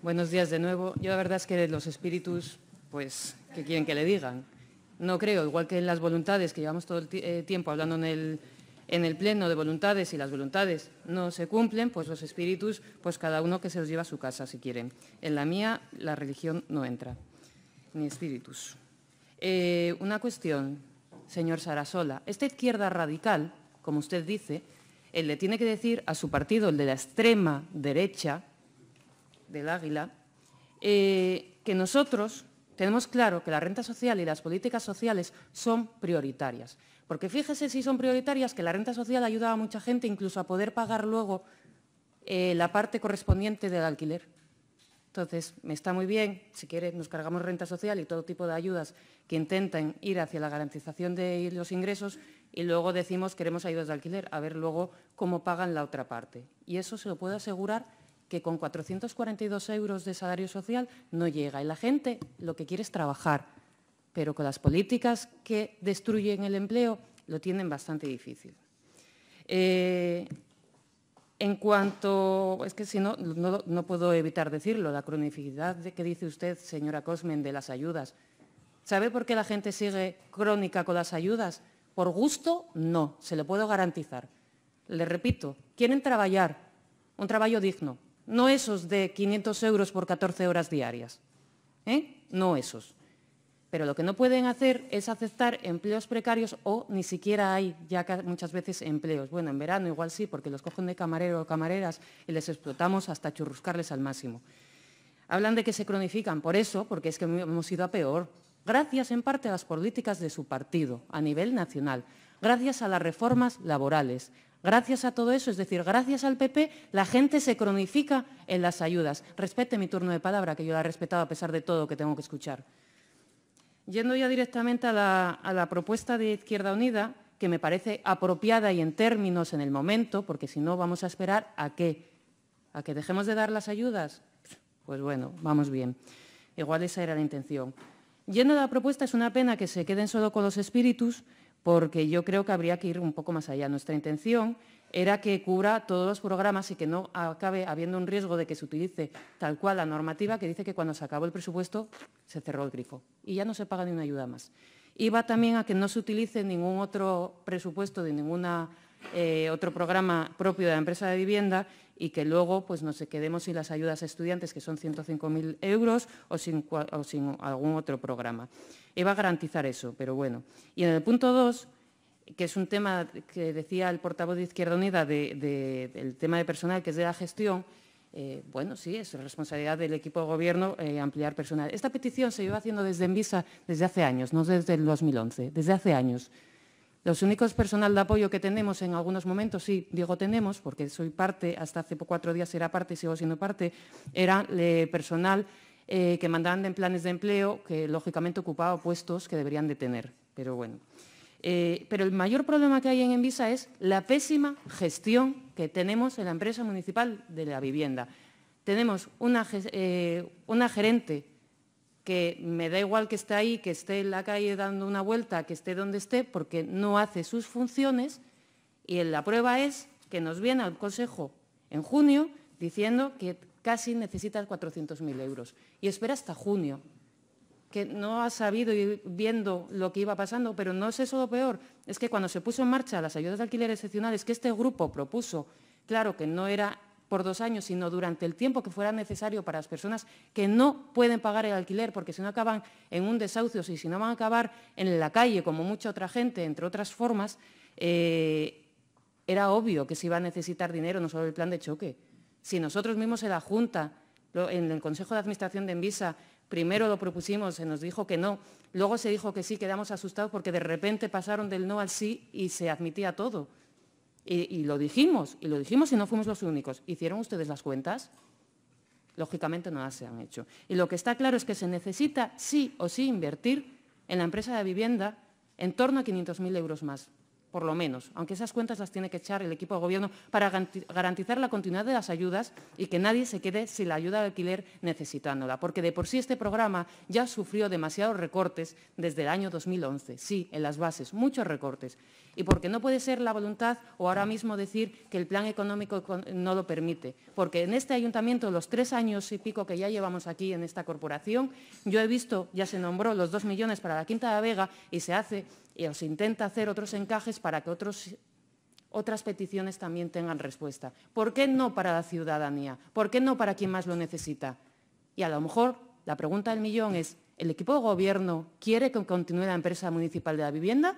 Buenos días de nuevo. Yo la verdad es que los espíritus, pues, ¿qué quieren que le digan? No creo, igual que en las voluntades, que llevamos todo el eh, tiempo hablando en el, en el pleno de voluntades y las voluntades no se cumplen, pues los espíritus, pues cada uno que se los lleva a su casa si quieren. En la mía la religión no entra, ni espíritus. Eh, una cuestión, señor Sarasola. Esta izquierda radical, como usted dice, él eh, le tiene que decir a su partido, el de la extrema derecha, del Águila, eh, que nosotros tenemos claro que la renta social y las políticas sociales son prioritarias. Porque fíjese si son prioritarias que la renta social ayuda a mucha gente incluso a poder pagar luego eh, la parte correspondiente del alquiler. Entonces, me está muy bien, si quiere nos cargamos renta social y todo tipo de ayudas que intenten ir hacia la garantización de los ingresos y luego decimos queremos ayudas de alquiler, a ver luego cómo pagan la otra parte. Y eso se lo puedo asegurar que con 442 euros de salario social no llega. Y la gente lo que quiere es trabajar, pero con las políticas que destruyen el empleo lo tienen bastante difícil. Eh, en cuanto, es que si no, no, puedo evitar decirlo, la cronificidad de que dice usted, señora Cosmen, de las ayudas. ¿Sabe por qué la gente sigue crónica con las ayudas? Por gusto, no, se lo puedo garantizar. Le repito, quieren trabajar, un trabajo digno, no esos de 500 euros por 14 horas diarias, ¿eh? no esos. Pero lo que no pueden hacer es aceptar empleos precarios o ni siquiera hay ya muchas veces empleos. Bueno, en verano igual sí, porque los cogen de camarero o camareras y les explotamos hasta churruscarles al máximo. Hablan de que se cronifican por eso, porque es que hemos ido a peor, gracias en parte a las políticas de su partido a nivel nacional gracias a las reformas laborales. Gracias a todo eso, es decir, gracias al PP, la gente se cronifica en las ayudas. Respete mi turno de palabra, que yo la he respetado a pesar de todo que tengo que escuchar. Yendo ya directamente a la, a la propuesta de Izquierda Unida, que me parece apropiada y en términos en el momento, porque si no vamos a esperar a qué, a que dejemos de dar las ayudas. Pues bueno, vamos bien. Igual esa era la intención. Yendo a la propuesta, es una pena que se queden solo con los espíritus porque yo creo que habría que ir un poco más allá. Nuestra intención era que cubra todos los programas y que no acabe habiendo un riesgo de que se utilice tal cual la normativa que dice que cuando se acabó el presupuesto se cerró el grifo y ya no se paga ni una ayuda más. Y va también a que no se utilice ningún otro presupuesto de ninguna eh, otro programa propio de la empresa de vivienda y que luego pues, nos quedemos sin las ayudas a estudiantes, que son 105.000 euros, o sin, algún otro programa. Y va a garantizar eso, pero bueno. Y en el punto 2, que es un tema que decía el portavoz de Izquierda Unida del tema de personal, que es de la gestión, eh, bueno, sí, es responsabilidad del equipo de gobierno eh, ampliar personal. Esta petición se lleva haciendo desde Envisa desde hace años, no desde el 2011, desde hace años. Los únicos personal de apoyo que tenemos en algunos momentos, sí, digo tenemos, porque soy parte, hasta hace cuatro días era parte y sigo siendo parte, era el eh, personal eh, que mandaban en planes de empleo, que lógicamente ocupaba puestos que deberían de tener. Pero bueno. Eh, pero el mayor problema que hay en Envisa es la pésima gestión que tenemos en la empresa municipal de la vivienda. Tenemos una gerente que me da igual que esté ahí, que esté en la calle dando una vuelta, que esté donde esté, porque no hace sus funciones. Y la prueba es que nos viene al Consejo en junio diciendo que casi necesita 400.000 euros y espera hasta junio, que no ha sabido ir viendo lo que iba pasando, pero no es eso lo peor, es que cuando se puso en marcha las ayudas de alquiler excepcionales que este grupo propuso, claro que no era por dos años, sino durante el tiempo que fuera necesario para las personas que no pueden pagar el alquiler, porque si no acaban en un desahucio si no van a acabar en la calle, como mucha otra gente, entre otras formas, eh, era obvio que se iba a necesitar dinero, no solo el plan de choque. Si nosotros mismos en la Junta, en el Consejo de Administración de Envisa, primero lo propusimos, se nos dijo que no, luego se dijo que sí, quedamos asustados porque de repente pasaron del no al sí y se admitía todo. Y, lo dijimos, y lo dijimos y no fuimos los únicos. ¿Hicieron ustedes las cuentas? Lógicamente no las se han hecho. Y lo que está claro es que se necesita sí o sí invertir en la empresa de vivienda en torno a 500.000 euros más, por lo menos, aunque esas cuentas las tiene que echar el equipo de gobierno para garantizar la continuidad de las ayudas y que nadie se quede sin la ayuda de alquiler necesitándola, porque de por sí este programa ya sufrió demasiados recortes desde el año 2011, sí, en las bases, muchos recortes, y porque no puede ser la voluntad o ahora mismo decir que el plan económico no lo permite. Porque en este ayuntamiento, los tres años y pico que ya llevamos aquí en esta corporación, yo he visto, ya se nombró los dos millones para la Quinta de la Vega y se hace y se intenta hacer otros encajes para que otras peticiones también tengan respuesta. ¿Por qué no para la ciudadanía? ¿Por qué no para quien más lo necesita? Y a lo mejor la pregunta del millón es, ¿el equipo de gobierno quiere que continúe la empresa municipal de la vivienda?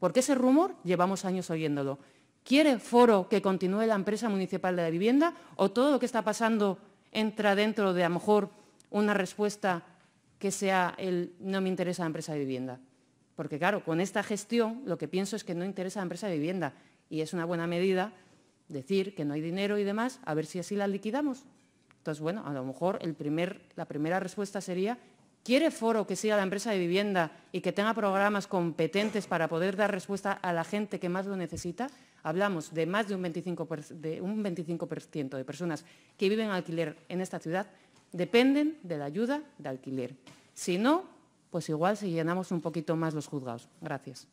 porque ese rumor llevamos años oyéndolo. ¿Quiere Foro que continúe la empresa municipal de la vivienda o todo lo que está pasando entra dentro de a lo mejor una respuesta que sea el no me interesa la empresa de vivienda? Porque claro, con esta gestión lo que pienso es que no interesa la empresa de vivienda y es una buena medida decir que no hay dinero y demás, a ver si así la liquidamos. Entonces, bueno, a lo mejor la primera respuesta sería ¿Quiere Foro que siga la empresa de vivienda y que tenga programas competentes para poder dar respuesta a la gente que más lo necesita? Hablamos de más de un 25%, de, personas que viven alquiler en esta ciudad dependen de la ayuda de alquiler. Si no, pues igual se llenamos un poquito más los juzgados. Gracias.